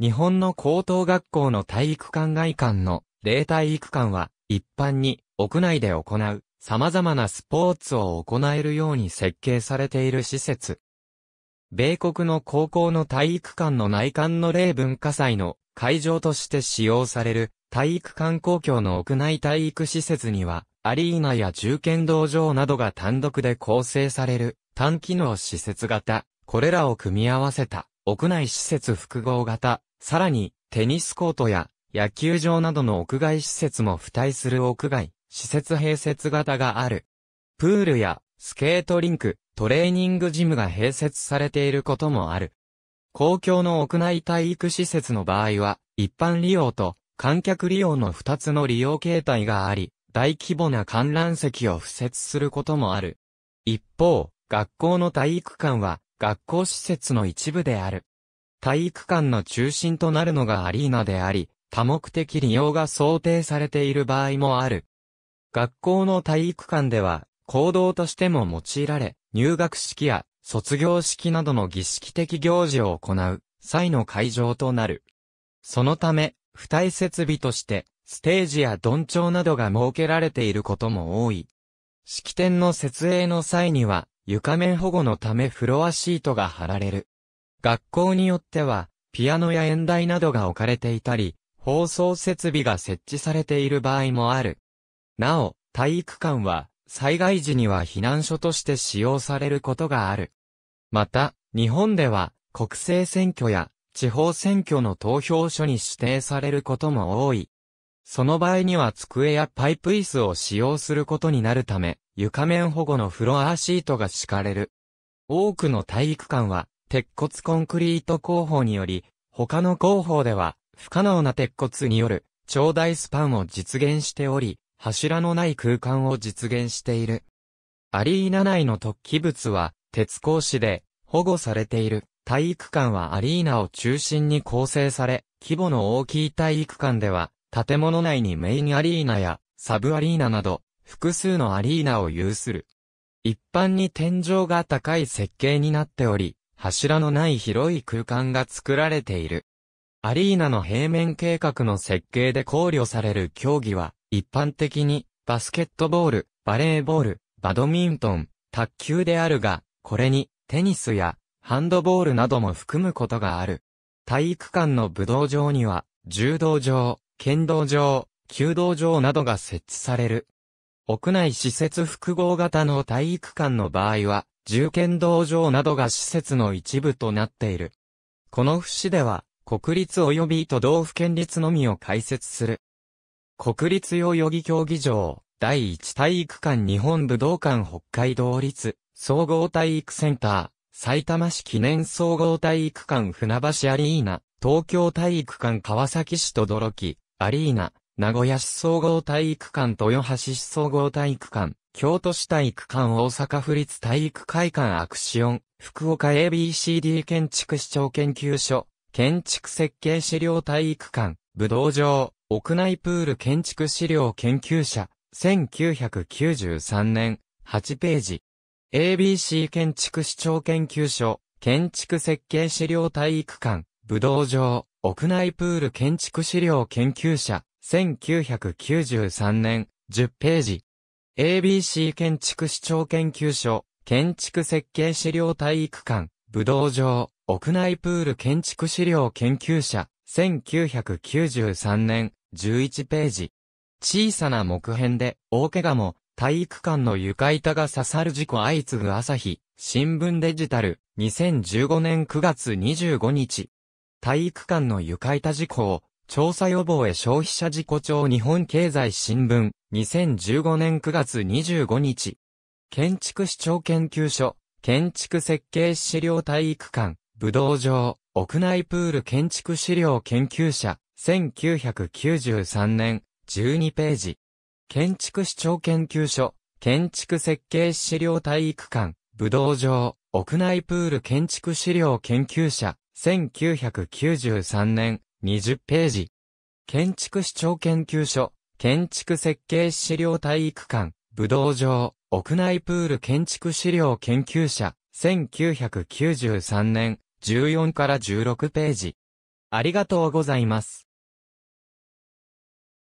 日本の高等学校の体育館外観の例体育館は、一般に屋内で行う様々なスポーツを行えるように設計されている施設。米国の高校の体育館の内観の例文化祭の会場として使用される体育館公共の屋内体育施設には、アリーナや重剣道場などが単独で構成される単機能施設型、これらを組み合わせた屋内施設複合型さらに、テニスコートや野球場などの屋外施設も付帯する屋外施設併設型がある。プールやスケートリンク、トレーニングジムが併設されていることもある。公共の屋内体育施設の場合は、一般利用と観客利用の2つの利用形態があり、大規模な観覧席を付設することもある。一方、学校の体育館は、学校施設の一部である。体育館の中心となるのがアリーナであり、多目的利用が想定されている場合もある。学校の体育館では、行動としても用いられ、入学式や卒業式などの儀式的行事を行う際の会場となる。そのため、付帯設備として、ステージや鈍調などが設けられていることも多い。式典の設営の際には、床面保護のためフロアシートが貼られる。学校によっては、ピアノや演台などが置かれていたり、放送設備が設置されている場合もある。なお、体育館は、災害時には避難所として使用されることがある。また、日本では、国政選挙や地方選挙の投票所に指定されることも多い。その場合には机やパイプ椅子を使用することになるため、床面保護のフロアシートが敷かれる。多くの体育館は、鉄骨コンクリート工法により、他の工法では不可能な鉄骨による超大スパンを実現しており、柱のない空間を実現している。アリーナ内の突起物は鉄格子で保護されている。体育館はアリーナを中心に構成され、規模の大きい体育館では、建物内にメインアリーナやサブアリーナなど、複数のアリーナを有する。一般に天井が高い設計になっており、柱のない広い空間が作られている。アリーナの平面計画の設計で考慮される競技は、一般的に、バスケットボール、バレーボール、バドミントン、卓球であるが、これに、テニスや、ハンドボールなども含むことがある。体育館の武道場には、柔道場、剣道場、弓道場などが設置される。屋内施設複合型の体育館の場合は、銃剣道場などが施設の一部となっている。この節では、国立及び都道府県立のみを開設する。国立代々木競技場、第一体育館日本武道館北海道立、総合体育センター、埼玉市記念総合体育館船橋アリーナ、東京体育館川崎市とどろき、アリーナ、名古屋市総合体育館豊橋市総合体育館、京都市体育館大阪府立体育会館アクシオン、福岡 ABCD 建築市長研究所、建築設計資料体育館、武道場、屋内プール建築資料研究者、1993年、8ページ。ABC 建築市長研究所、建築設計資料体育館、武道場、屋内プール建築資料研究者、1993年、10ページ。ABC 建築市長研究所、建築設計資料体育館、武道場、屋内プール建築資料研究者、1993年、11ページ。小さな木片で、大怪我も、体育館の床板が刺さる事故相次ぐ朝日、新聞デジタル、2015年9月25日。体育館の床板事故を、調査予防へ消費者事故調日本経済新聞、2015年9月25日。建築市長研究所、建築設計資料体育館、武道場、屋内プール建築資料研究者、1993年、12ページ。建築市長研究所、建築設計資料体育館、武道場、屋内プール建築資料研究者、1993年、20ページ。建築市長研究所、建築設計資料体育館、武道場、屋内プール建築資料研究者、1993年、14から16ページ。ありがとうございます。